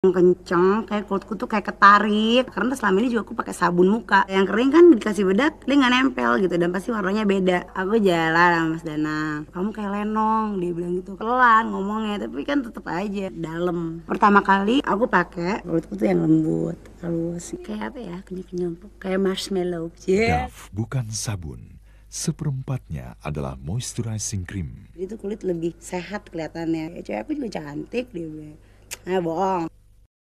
yang kenceng kayak kulitku tuh kayak ketarik karena selama ini juga aku pakai sabun muka yang kering kan dikasih bedak dia nggak nempel gitu dan pasti warnanya beda aku jalan sama Mas Danang kamu kayak lenong dia bilang gitu kelan, ngomongnya tapi kan tetap aja dalam pertama kali aku pakai kulitku tuh yang lembut halus kayak apa ya kenyal-kenyal kayak marshmallow yeah. Daf bukan sabun seperempatnya adalah moisturizing cream. Itu kulit lebih sehat kelihatannya. Ya, cewek aku juga cantik dia. bilang. Nah, bohong.